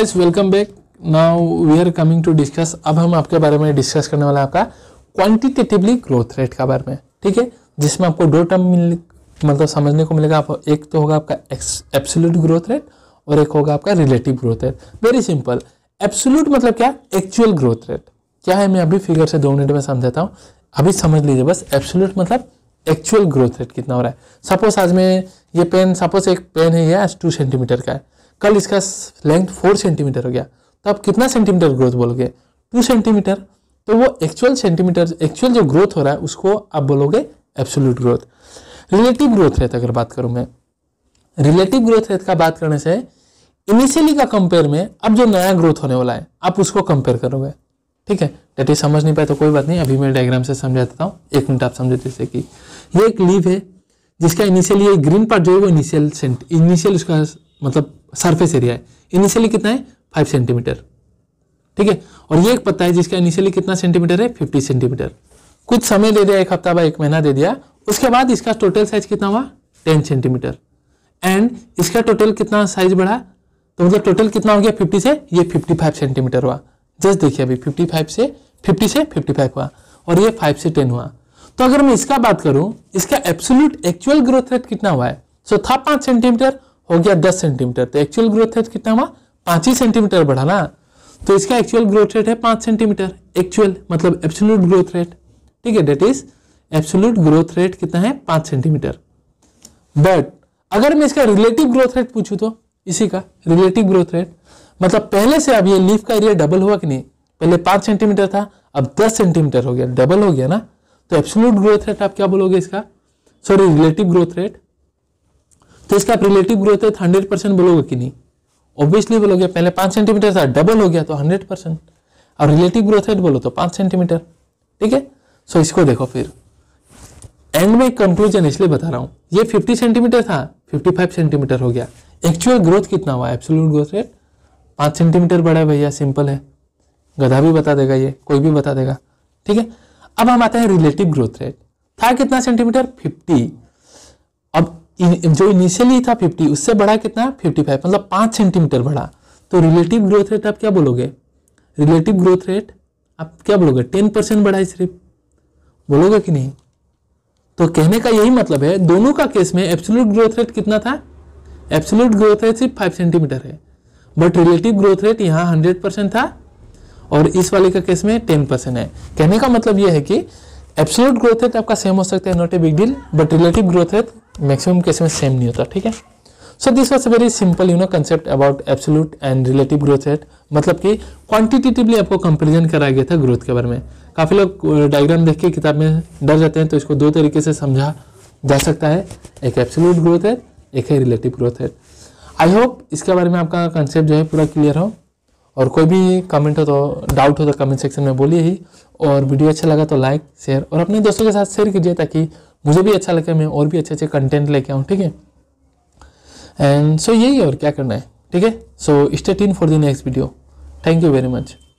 guys welcome back now we are coming to discuss अब हम आपके बारे में डिस्कस करने वाला आपका क्वांटिटेटिवली ग्रोथ रेट का बारे में ठीक है जिसमें आपको दो टर्म मिल मतलब समझने को मिलेगा आप एक तो होगा आपका एब्सोल्यूट ग्रोथ रेट और एक होगा आपका relative growth rate very simple absolute मतलब क्या एक्चुअल ग्रोथ रेट क्या है मैं अभी फिगर से दो मिनट में समझाता हूँ अभी समझ लीजिए बस एब्सोल्यूट मतलब एक्चुअल ग्रोथ रेट कितना हो रहा है सपोज आज मैं ये पेन सपोज एक पेन है ये आज टू सेंटीमीटर का है कल इसका लेंथ फोर सेंटीमीटर हो गया तो आप कितना सेंटीमीटर ग्रोथ बोलोगे टू सेंटीमीटर तो वो एक्चुअल सेंटीमीटर एक्चुअल जो ग्रोथ हो रहा है उसको आप बोलोगे absolute growth relative growth rate अगर बात करूँ मैं रिलेटिव ग्रोथ रेट का बात करने से इनिशियली का कंपेयर में अब जो नया ग्रोथ होने वाला है आप उसको कंपेयर करोगे ठीक है डेट समझ नहीं पाए तो कोई बात नहीं अभी मैं डायग्राम से समझा देता हूँ एक मिनट आप समझे जैसे कि ये एक लीव है जिसका इनिशियली ये ग्रीन पार्ट जो है वो इनिशियल इनिशियल उसका मतलब सरफेस एरिया है इनिशियली कितना है फाइव सेंटीमीटर ठीक है और ये एक पत्ता है जिसका इनिशियली कितना सेंटीमीटर है फिफ्टी सेंटीमीटर कुछ समय दे दिया एक हफ्ता बाद एक महीना दे दिया उसके बाद इसका टोटल साइज कितना हुआ टेन सेंटीमीटर एंड इसका टोटल कितना साइज बढ़ा तो मतलब टोटल कितना हो गया फिफ्टी से ये फिफ्टी फाइव सेंटीमीटर हुआ जस्ट देखिए अभी फिफ्टी फाइव से फिफ्टी से फिफ्टी फाइव हुआ और ये फाइव से टेन हुआ तो अगर मैं इसका बात करूं इसका एब्सोल्यूट एक्चुअल ग्रोथ रेट कितना हुआ है सो so, था पांच सेंटीमीटर हो गया दस सेंटीमीटर तो एक्चुअल ग्रोथ रेट कितना हुआ पांच ही सेंटीमीटर बढ़ा ना तो इसका एक्चुअल ग्रोथ रेट है पांच सेंटीमीटर एक्चुअल मतलब एब्सोल्यूट ग्रोथ रेट ठीक है that is absolute growth rate कितना है पांच सेंटीमीटर बट अगर मैं इसका रिलेटिव ग्रोथ रेट पूछू तो इसी का रिलेटिव ग्रोथ रेट मतलब पहले से अब ये लीफ का एरिया डबल हुआ कि नहीं पहले पांच सेंटीमीटर था अब दस सेंटीमीटर हो गया डबल हो गया ना तो एब्सोल्यूट ग्रोथ रेट आप क्या बोलोगे इसका सॉरी रिलेटिव ग्रोथ रेट तो इसका आप relative growth rate hundred percent बोलोगे कि नहीं ऑब्वियसली बोलोगे पहले पाँच सेंटीमीटर था डबल हो गया तो हंड्रेड परसेंट और रिलेटिव ग्रोथ रेट बोलो तो पाँच सेंटीमीटर ठीक है सो इसको देखो फिर एंड में कंक्लूजन इसलिए बता रहा हूँ ये फिफ्टी सेंटीमीटर था फिफ्टी फाइव सेंटीमीटर हो गया एक्चुअल ग्रोथ कितना हुआ एब्सोल्यूट ग्रोथ रेट पाँच सेंटीमीटर बढ़ा है भैया सिंपल है गधा भी बता देगा ये कोई भी बता देगा ठीक है अब हम आते हैं रिलेटिव ग्रोथ रेट था कितना सेंटीमीटर फिफ्टी अब जो इनिशियली था 50 उससे बढ़ा कितना 55 मतलब पाँच सेंटीमीटर बढ़ा तो रिलेटिव ग्रोथ रेट आप क्या बोलोगे रिलेटिव ग्रोथ रेट आप क्या बोलोगे टेन परसेंट बढ़ा है सिर्फ बोलोगे कि नहीं तो कहने का यही मतलब है दोनों का केस में एब्सोल्यूट ग्रोथ रेट कितना था एब्सोल्यूट ग्रोथ रेट सिर्फ फाइव सेंटीमीटर है बट रिलेटिव ग्रोथ रेट यहाँ हंड्रेड परसेंट था और इस वाले का केस में टेन परसेंट है कहने का मतलब यह है कि एब्सोलूट ग्रोथ रेट आपका सेम हो सकता है not a big deal but relative growth rate maximum case में सेम नहीं होता ठीक है so this was a very simple you know concept about absolute and relative growth rate मतलब कि क्वांटिटेटिवली आपको कंपेरिजन कराया गया था ग्रोथ के बारे में काफ़ी लोग डायग्राम देख के किताब में डर जाते हैं तो इसको दो तरीके से समझा जा सकता है एक एब्सोलूट ग्रोथ है एक है रिलेटिव ग्रोथ है आई होप इसके बारे में आपका कंसेप्ट जो है पूरा क्लियर हो और कोई भी कमेंट हो तो डाउट हो तो कमेंट सेक्शन में बोलिए ही और वीडियो अच्छा लगा तो लाइक शेयर और अपने दोस्तों के साथ शेयर कीजिए ताकि मुझे भी अच्छा लगे मैं और भी अच्छे अच्छे कंटेंट लेके आऊँ ठीक है एंड सो यही और क्या करना है ठीक है so stay tuned for the next video thank you very much